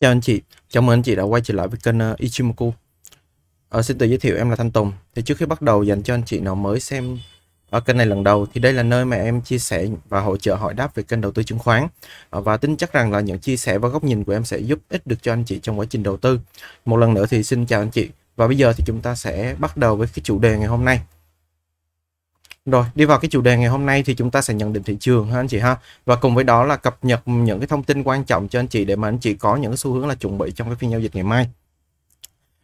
Chào anh chị, chào mừng anh chị đã quay trở lại với kênh uh, Ichimoku uh, Xin tự giới thiệu em là Thanh Tùng Thì trước khi bắt đầu dành cho anh chị nào mới xem ở uh, kênh này lần đầu Thì đây là nơi mà em chia sẻ và hỗ trợ hỏi đáp về kênh đầu tư chứng khoán uh, Và tin chắc rằng là những chia sẻ và góc nhìn của em sẽ giúp ích được cho anh chị trong quá trình đầu tư Một lần nữa thì xin chào anh chị Và bây giờ thì chúng ta sẽ bắt đầu với cái chủ đề ngày hôm nay rồi, đi vào cái chủ đề ngày hôm nay thì chúng ta sẽ nhận định thị trường ha anh chị ha. Và cùng với đó là cập nhật những cái thông tin quan trọng cho anh chị để mà anh chị có những cái xu hướng là chuẩn bị trong cái phiên giao dịch ngày mai.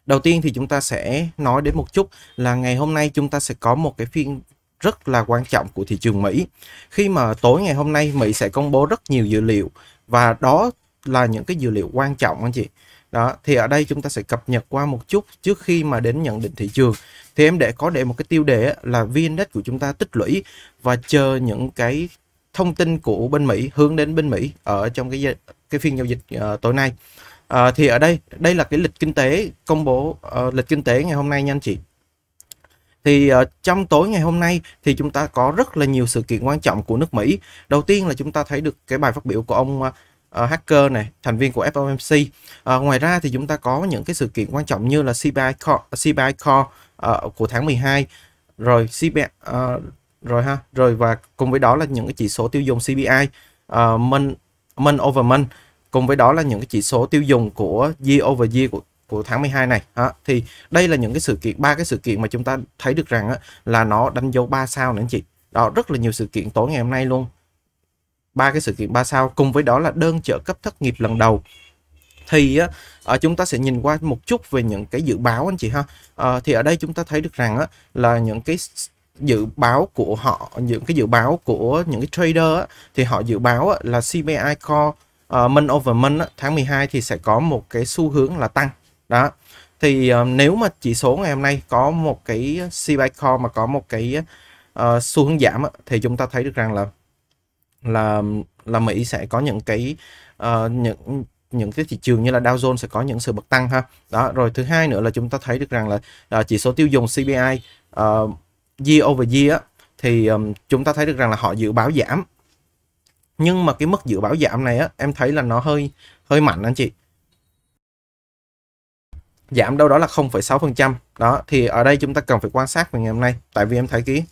Đầu tiên thì chúng ta sẽ nói đến một chút là ngày hôm nay chúng ta sẽ có một cái phiên rất là quan trọng của thị trường Mỹ. Khi mà tối ngày hôm nay Mỹ sẽ công bố rất nhiều dữ liệu và đó là những cái dữ liệu quan trọng anh chị đó thì ở đây chúng ta sẽ cập nhật qua một chút trước khi mà đến nhận định thị trường thì em để có để một cái tiêu đề là VNDAX của chúng ta tích lũy và chờ những cái thông tin của bên Mỹ hướng đến bên Mỹ ở trong cái cái phiên giao dịch uh, tối nay À, thì ở đây đây là cái lịch kinh tế công bố uh, lịch kinh tế ngày hôm nay nha anh chị thì trong tối ngày hôm nay thì chúng ta có rất là nhiều sự kiện quan trọng của nước Mỹ đầu tiên là chúng ta thấy được cái bài phát biểu của ông uh, hacker này thành viên của FOMC uh, ờ, ngoài ra thì chúng ta có những cái sự kiện quan trọng như là CPI Core, CPI ờ, Core uh, của tháng 12 rồi CPI uh, rồi ha rồi và cùng với đó là những cái chỉ số tiêu dùng CPI uh, month, month over month cùng với đó là những cái chỉ số tiêu dùng của year over year của của tháng 12 này đó. thì đây là những cái sự kiện ba cái sự kiện mà chúng ta thấy được rằng á, là nó đánh dấu ba sao nữa anh chị đó rất là nhiều sự kiện tối ngày hôm nay luôn ba cái sự kiện ba sao cùng với đó là đơn trợ cấp thất nghiệp lần đầu thì uh, chúng ta sẽ nhìn qua một chút về những cái dự báo anh chị ha uh, thì ở đây chúng ta thấy được rằng uh, là những cái dự báo của họ những cái dự báo của những cái trader á, thì họ dự báo á, là CPI core uh, ờ, month over month á, tháng 12 thì sẽ có một cái xu hướng là tăng đó thì uh, nếu mà chỉ số ngày hôm nay có một cái CPI core mà có một cái uh, xu hướng giảm á, thì chúng ta thấy được rằng là là là Mỹ sẽ có những cái uh, những những cái thị trường như là Dow Jones sẽ có những sự bật tăng ha đó rồi thứ hai nữa là chúng ta thấy được rằng là uh, chỉ số tiêu dùng CPI uh, ờ, year over year á, thì um, chúng ta thấy được rằng là họ dự báo giảm nhưng mà cái mức dự báo giảm này á em thấy là nó hơi hơi mạnh anh chị giảm đâu đó là 0,6% đó thì ở đây chúng ta cần phải quan sát về ngày hôm nay tại vì em thấy cái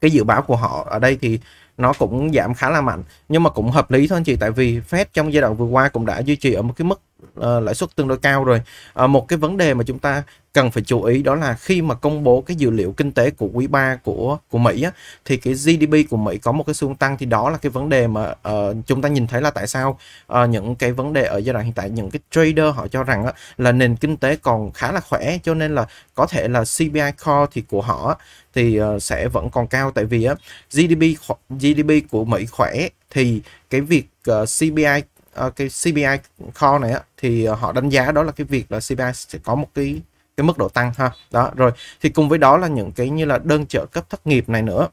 cái dự báo của họ ở đây thì nó cũng giảm khá là mạnh nhưng mà cũng hợp lý thôi anh chị tại vì Fed trong giai đoạn vừa qua cũng đã duy trì ở một cái mức Ờ, lãi suất tương đối cao rồi uh, một cái vấn đề mà chúng ta cần phải chú ý đó là khi mà công bố cái dữ liệu kinh tế của quý 3 của của Mỹ á, thì cái GDP của Mỹ có một cái xu tăng thì đó là cái vấn đề mà uh, chúng ta nhìn thấy là tại sao uh, những cái vấn đề ở giai đoạn hiện tại những cái trader họ cho rằng á, là nền kinh tế còn khá là khỏe cho nên là có thể là CPI core thì của họ á, thì uh, sẽ vẫn còn cao tại vì á, GDP GDP của Mỹ khỏe thì cái việc uh, CPI Ờ, cái CPI core này á, thì ờ, họ đánh giá đó là cái việc là CPI sẽ có một cái cái mức độ tăng ha đó rồi thì cùng với đó là những cái như là đơn trợ cấp thất nghiệp này nữa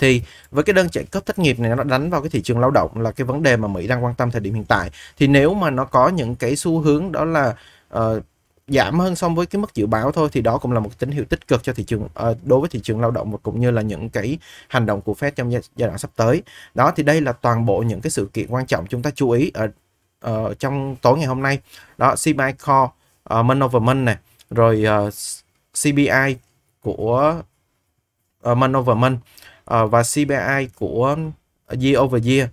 thì với cái đơn trợ cấp thất nghiệp này nó đánh vào cái thị trường lao động là cái vấn đề mà Mỹ đang quan tâm thời điểm hiện tại thì nếu mà nó có những cái xu hướng đó là uh, giảm hơn so với cái mức dự báo thôi thì đó cũng là một tín hiệu tích cực cho thị trường ờ, đối với thị trường lao động và cũng như là những cái hành động của Fed trong giai đoạn sắp tới. Đó thì đây là toàn bộ những cái sự kiện quan trọng chúng ta chú ý ở uh, trong tối ngày hôm nay. Đó CPI core uh, ờ, month over month này, rồi uh, CPI của uh, month over month uh, và CPI của year over year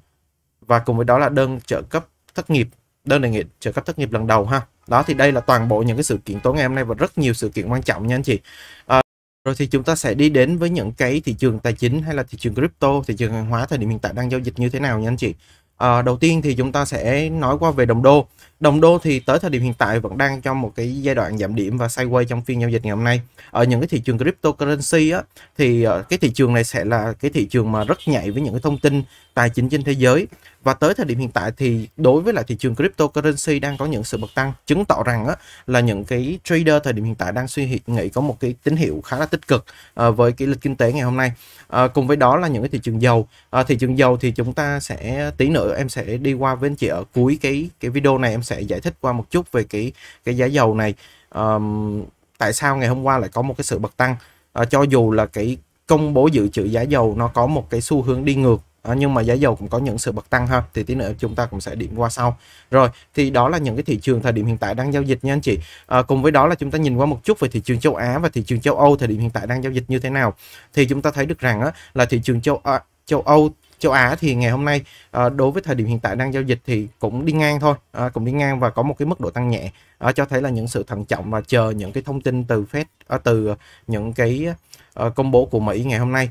và cùng với đó là đơn trợ cấp thất nghiệp, đơn đề nghị trợ cấp thất nghiệp lần đầu ha đó thì đây là toàn bộ những cái sự kiện tối ngày hôm nay và rất nhiều sự kiện quan trọng nha anh chị à, rồi thì chúng ta sẽ đi đến với những cái thị trường tài chính hay là thị trường crypto thị trường hàng hóa thời điểm hiện tại đang giao dịch như thế nào nha anh chị à, đầu tiên thì chúng ta sẽ nói qua về đồng đô Đồng đô thì tới thời điểm hiện tại vẫn đang trong một cái giai đoạn giảm điểm và sideways trong phiên giao dịch ngày hôm nay. Ở những cái thị trường cryptocurrency á, thì ờ, cái thị trường này sẽ là cái thị trường mà rất nhạy với những cái thông tin tài chính trên thế giới và tới thời điểm hiện tại thì đối với lại thị trường cryptocurrency đang có những sự bật tăng chứng tỏ rằng á, là những cái trader thời điểm hiện tại đang suy nghĩ có một cái tín hiệu khá là tích cực à, với cái lịch kinh tế ngày hôm nay à, cùng với đó là những cái thị trường dầu à, thị trường dầu thì chúng ta sẽ tí nữa em sẽ đi qua với anh chị ở cuối cái cái video này em sẽ giải thích qua một chút về cái cái giá dầu này um, tại sao ngày hôm qua lại có một cái sự bật tăng uh, cho dù là cái công bố dự trữ giá dầu nó có một cái xu hướng đi ngược À, nhưng mà giá dầu cũng có những sự bật tăng ha thì tí nữa chúng ta cũng sẽ điểm qua sau rồi thì đó là những cái thị trường thời điểm hiện tại đang giao dịch nha anh chị à, cùng với đó là chúng ta nhìn qua một chút về thị trường châu Á và thị trường châu Âu thời điểm hiện tại đang giao dịch như thế nào thì chúng ta thấy được rằng á, là thị trường châu châu Âu châu Á thì ngày hôm nay ờ, đối với thời điểm hiện tại đang giao dịch thì cũng đi ngang thôi ờ, cũng đi ngang và có một cái mức độ tăng nhẹ ờ, cho thấy là những sự thận trọng và chờ những cái thông tin từ Fed từ những cái công bố của Mỹ ngày hôm nay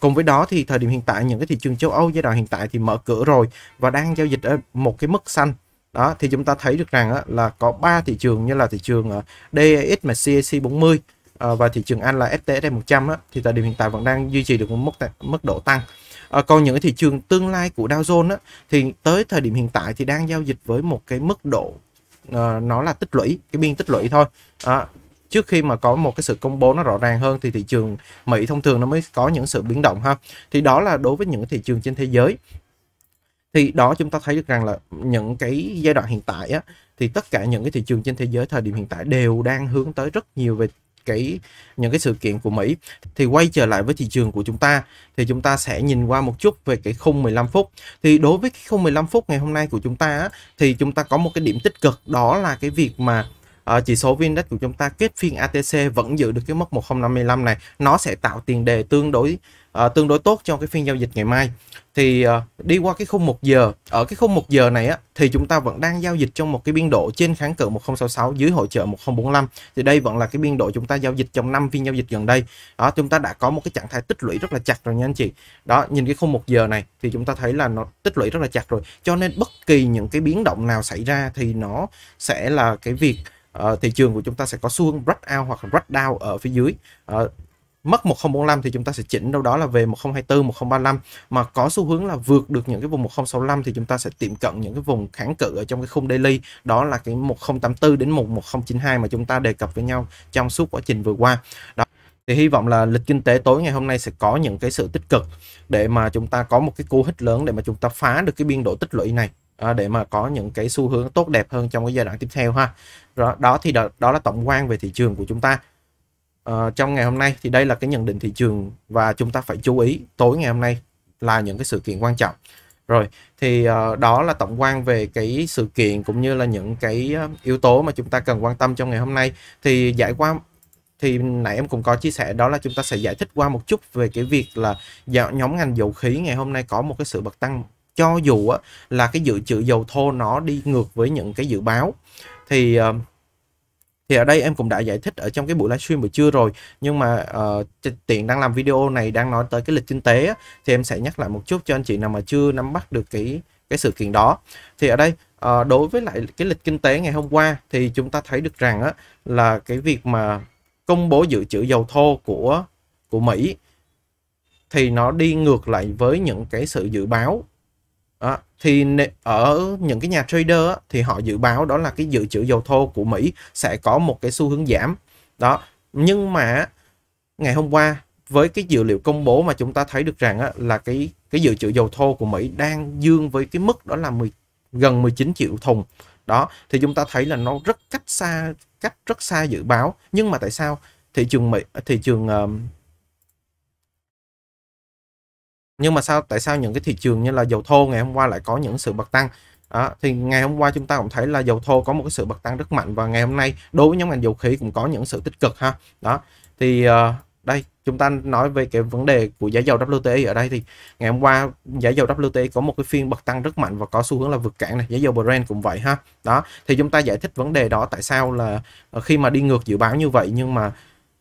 cùng với đó thì thời điểm hiện tại những cái thị trường châu Âu giai đoạn hiện tại thì mở cửa rồi và đang giao dịch ở một cái mức xanh đó thì chúng ta thấy được rằng là có ba thị trường như là thị trường DAX mà CAC 40 và thị trường Anh là FTSE 100 á, thì thời điểm hiện tại vẫn đang duy trì được một mức mức độ tăng À, còn những cái thị trường tương lai của Dow Jones á, thì tới thời điểm hiện tại thì đang giao dịch với một cái mức độ uh, nó là tích lũy, cái biên tích lũy thôi. À, trước khi mà có một cái sự công bố nó rõ ràng hơn thì thị trường Mỹ thông thường nó mới có những sự biến động ha. Thì đó là đối với những thị trường trên thế giới thì đó chúng ta thấy được rằng là những cái giai đoạn hiện tại á thì tất cả những cái thị trường trên thế giới thời điểm hiện tại đều đang hướng tới rất nhiều về cái những cái sự kiện của Mỹ thì quay trở lại với thị trường của chúng ta thì chúng ta sẽ nhìn qua một chút về cái khung 15 phút thì đối với cái khung 15 phút ngày hôm nay của chúng ta á, thì chúng ta có một cái điểm tích cực đó là cái việc mà uh, chỉ số VN-Index của chúng ta kết phiên ATC vẫn giữ được cái mức 1055 này nó sẽ tạo tiền đề tương đối uh, tương đối tốt cho cái phiên giao dịch ngày mai thì uh, đi qua cái khung một giờ ở cái khung một giờ này á thì chúng ta vẫn đang giao dịch trong một cái biên độ trên kháng cự 1066 dưới hỗ trợ 1045 thì đây vẫn là cái biên độ chúng ta giao dịch trong 5 phiên giao dịch gần đây đó chúng ta đã có một cái trạng thái tích lũy rất là chặt rồi nha anh chị đó nhìn cái khung một giờ này thì chúng ta thấy là nó tích lũy rất là chặt rồi cho nên bất kỳ những cái biến động nào xảy ra thì nó sẽ là cái việc uh, thị trường của chúng ta sẽ có xu hướng break out hoặc break down ở phía dưới uh, mất 1045 thì chúng ta sẽ chỉnh đâu đó là về 1024, 1035 mà có xu hướng là vượt được những cái vùng 1065 thì chúng ta sẽ tiệm cận những cái vùng kháng cự ở trong cái khung daily đó là cái 1084 đến 1092 mà chúng ta đề cập với nhau trong suốt quá trình vừa qua. Đó thì hy vọng là lịch kinh tế tối ngày hôm nay sẽ có những cái sự tích cực để mà chúng ta có một cái cú hích lớn để mà chúng ta phá được cái biên độ tích lũy này à, để mà có những cái xu hướng tốt đẹp hơn trong cái giai đoạn tiếp theo ha đó, đó thì đó, đó là tổng quan về thị trường của chúng ta Ờ, trong ngày hôm nay thì đây là cái nhận định thị trường và chúng ta phải chú ý tối ngày hôm nay là những cái sự kiện quan trọng rồi thì uh, đó là tổng quan về cái sự kiện cũng như là những cái ờ, yếu tố mà chúng ta cần quan tâm trong ngày hôm nay thì giải qua thì nãy em cũng có chia sẻ đó là chúng ta sẽ giải thích qua một chút về cái việc là nhóm ngành dầu khí ngày hôm nay có một cái sự bật tăng cho dù á, là cái dự trữ dầu thô nó đi ngược với những cái dự báo thì uh, thì ở đây em cũng đã giải thích ở trong cái buổi livestream buổi trưa rồi nhưng mà uh, tiện đang làm video này đang nói tới cái lịch kinh tế á, thì em sẽ nhắc lại một chút cho anh chị nào mà chưa nắm bắt được cái cái sự kiện đó thì ở đây uh, đối với lại cái lịch kinh tế ngày hôm qua thì chúng ta thấy được rằng á, là cái việc mà công bố dự trữ dầu thô của của Mỹ thì nó đi ngược lại với những cái sự dự báo thì ở những cái nhà trader thì họ dự báo đó là cái dự trữ dầu thô của Mỹ sẽ có một cái xu hướng giảm đó nhưng mà ngày hôm qua với cái dữ liệu công bố mà chúng ta thấy được rằng là cái cái dự trữ dầu thô của Mỹ đang dương với cái mức đó là 10, gần 19 triệu thùng đó thì chúng ta thấy là nó rất cách xa cách rất xa dự báo nhưng mà tại sao thị trường Mỹ thị trường nhưng mà sao tại sao những cái thị trường như là dầu thô ngày hôm qua lại có những sự bật tăng đó, thì ngày hôm qua chúng ta cũng thấy là dầu thô có một cái sự bật tăng rất mạnh và ngày hôm nay đối với nhóm ngành dầu khí cũng có những sự tích cực ha đó thì uh, đây chúng ta nói về cái vấn đề của giá dầu WTI ở đây thì ngày hôm qua giá dầu WTI có một cái phiên bật tăng rất mạnh và có xu hướng là vượt cản này giá dầu Brent cũng vậy ha đó thì chúng ta giải thích vấn đề đó tại sao là ờ, khi mà đi ngược dự báo như vậy nhưng mà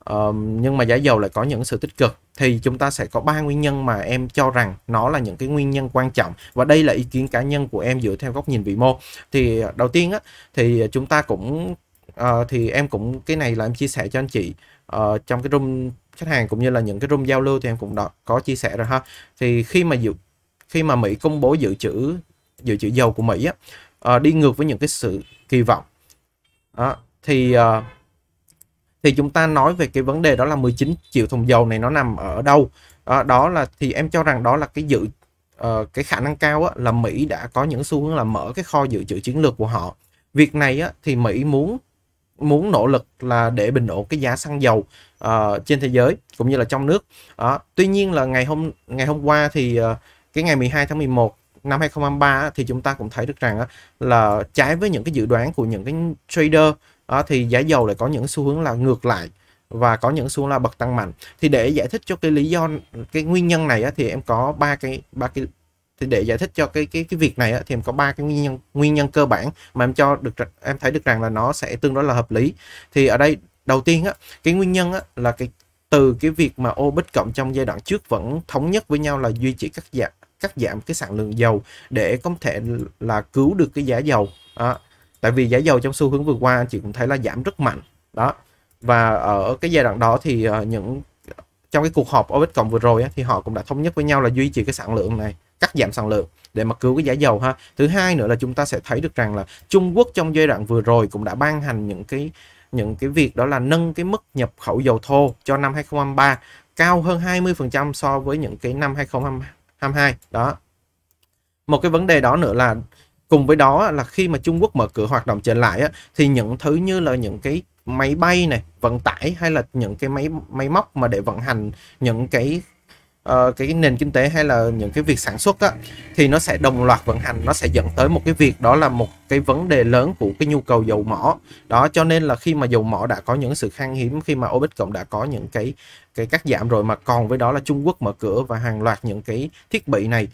Um, nhưng mà giá dầu lại có những sự tích cực thì chúng ta sẽ có ba nguyên nhân mà em cho rằng nó là những cái nguyên nhân quan trọng và đây là ý kiến cá nhân của em dựa theo góc nhìn vĩ mô thì ờ, đầu tiên á thì chúng ta cũng uh, thì em cũng cái này là em chia sẻ cho anh chị uh, trong cái room khách hàng cũng như là những cái room giao lưu thì em cũng đã có chia sẻ rồi ha thì khi mà dự khi mà Mỹ công bố dự trữ dự trữ dầu của Mỹ á uh, đi ngược với những cái sự kỳ vọng uh, thì uh, thì chúng ta nói về cái vấn đề đó là 19 triệu thùng dầu này nó nằm ở đâu à, đó là thì em cho rằng đó là cái dự uh, cái khả năng cao á, là Mỹ đã có những xu hướng là mở cái kho dự trữ chiến lược của họ việc này á, thì Mỹ muốn muốn nỗ lực là để bình ổn cái giá xăng dầu uh, trên thế giới cũng như là trong nước đó. tuy nhiên là ngày hôm ngày hôm qua thì uh, cái ngày 12 tháng 11 năm 2023 thì chúng ta cũng thấy được rằng là trái với những cái dự đoán của những cái trader à, thì giá dầu lại có những xu hướng là ngược lại và có những xu hướng là bật tăng mạnh thì để giải thích cho cái lý do cái nguyên nhân này á, thì em có ba cái ba cái thì để giải thích cho cái cái cái việc này á, thì em có ba cái nguyên nhân nguyên nhân cơ bản mà em cho được em thấy được rằng là nó sẽ tương đối là hợp lý thì ở đây đầu tiên á, cái nguyên nhân á, là cái từ cái việc mà OPEC cộng trong giai đoạn trước vẫn thống nhất với nhau là duy trì cắt giảm cắt giảm cái sản lượng dầu để có thể là cứu được cái giá dầu à, tại vì giá dầu trong xu hướng vừa qua anh chị cũng thấy là giảm rất mạnh đó và ở cái giai đoạn đó thì ờ, những trong cái cuộc họp OPEC cộng vừa rồi á, thì họ cũng đã thống nhất với nhau là duy trì cái sản lượng này cắt giảm sản lượng để mà cứu cái giá dầu ha thứ hai nữa là chúng ta sẽ thấy được rằng là Trung Quốc trong giai đoạn vừa rồi cũng đã ban hành những cái những cái việc đó là nâng cái mức nhập khẩu dầu thô cho năm 2023 cao hơn 20% so với những cái năm 2022 đó một cái vấn đề đó nữa là cùng với đó là khi mà Trung Quốc mở cửa hoạt động trở lại thì những thứ như là những cái máy bay này vận tải hay là những cái máy máy móc mà để vận hành những cái uh, cái nền kinh tế hay là những cái việc sản xuất á, thì nó sẽ đồng loạt vận hành nó sẽ dẫn tới một cái việc đó là một cái vấn đề lớn của cái nhu cầu dầu mỏ đó cho nên là khi mà dầu mỏ đã có những sự khan hiếm khi mà OPEC cộng đã có những cái cái cắt giảm rồi mà còn với đó là Trung Quốc mở cửa và hàng loạt những cái thiết bị này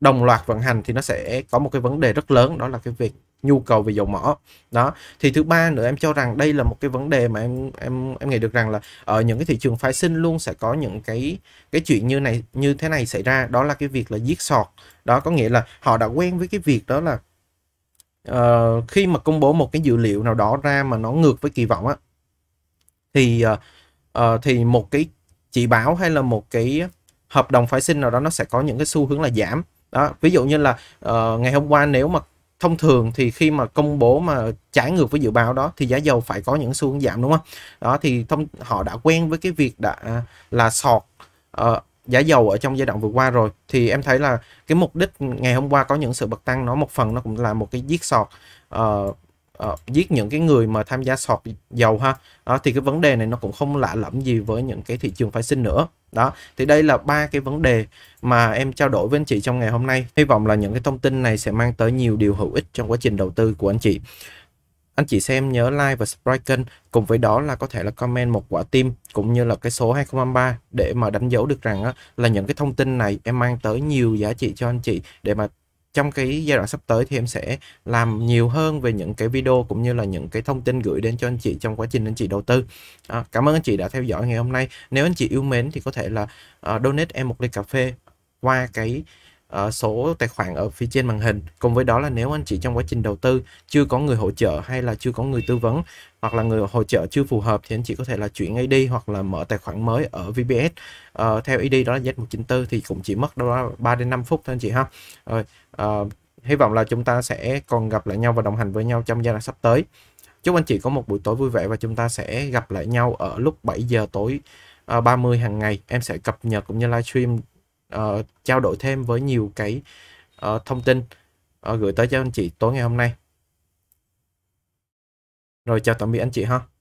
đồng loạt vận hành thì nó sẽ có một cái vấn đề rất lớn đó là cái việc nhu cầu về dầu mỏ đó thì thứ ba nữa em cho rằng đây là một cái vấn đề mà em em em nghĩ được rằng là ở những cái thị trường phái sinh luôn sẽ có những cái cái chuyện như này như thế này xảy ra đó là cái việc là giết sọt đó có nghĩa là họ đã quen với cái việc đó là uh, khi mà công bố một cái dữ liệu nào đó ra mà nó ngược với kỳ vọng á thì uh, uh, thì một cái chỉ báo hay là một cái hợp đồng phái sinh nào đó nó sẽ có những cái xu hướng là giảm đó ví dụ như là uh, ngày hôm qua nếu mà thông thường thì khi mà công bố mà trái ngược với dự báo đó thì giá dầu phải có những xu hướng giảm đúng không đó thì thông họ đã quen với cái việc đã à, là sọt uh, giá dầu ở trong giai đoạn vừa qua rồi thì em thấy là cái mục đích ngày hôm qua có những sự bật tăng nó một phần nó cũng là một cái giết sọt uh, uh, giết những cái người mà tham gia sọt dầu ha đó, thì cái vấn đề này nó cũng không lạ lẫm gì với những cái thị trường phái sinh nữa đó thì đây là ba cái vấn đề mà em trao đổi với anh chị trong ngày hôm nay hy vọng là những cái thông tin này sẽ mang tới nhiều điều hữu ích trong quá trình đầu tư của anh chị anh chị xem nhớ like và subscribe kênh cùng với đó là có thể là comment một quả tim cũng như là cái số 2023 để mà đánh dấu được rằng á, là những cái thông tin này em mang tới nhiều giá trị cho anh chị để mà trong cái giai đoạn sắp tới thì em sẽ làm nhiều hơn về những cái video cũng như là những cái thông tin gửi đến cho anh chị trong quá trình anh chị đầu tư à, cảm ơn anh chị đã theo dõi ngày hôm nay nếu anh chị yêu mến thì có thể là uh, donate em một ly cà phê qua cái ở ờ, số tài khoản ở phía trên màn hình cùng với đó là nếu anh chị trong quá trình đầu tư chưa có người hỗ trợ hay là chưa có người tư vấn hoặc là người hỗ trợ chưa phù hợp thì anh chị có thể là chuyển ID hoặc là mở tài khoản mới ở VPS uh, ờ, theo ID đó là Z194 thì cũng chỉ mất đâu đó 3 đến 5 phút thôi anh chị ha rồi uh, hy vọng là chúng ta sẽ còn gặp lại nhau và đồng hành với nhau trong giai đoạn sắp tới chúc anh chị có một buổi tối vui vẻ và chúng ta sẽ gặp lại nhau ở lúc 7 giờ tối 30 hàng ngày em sẽ cập nhật cũng như livestream uh, trao đổi thêm với nhiều cái uh, thông tin uh, gửi tới cho anh chị tối ngày hôm nay rồi chào tạm biệt anh chị ha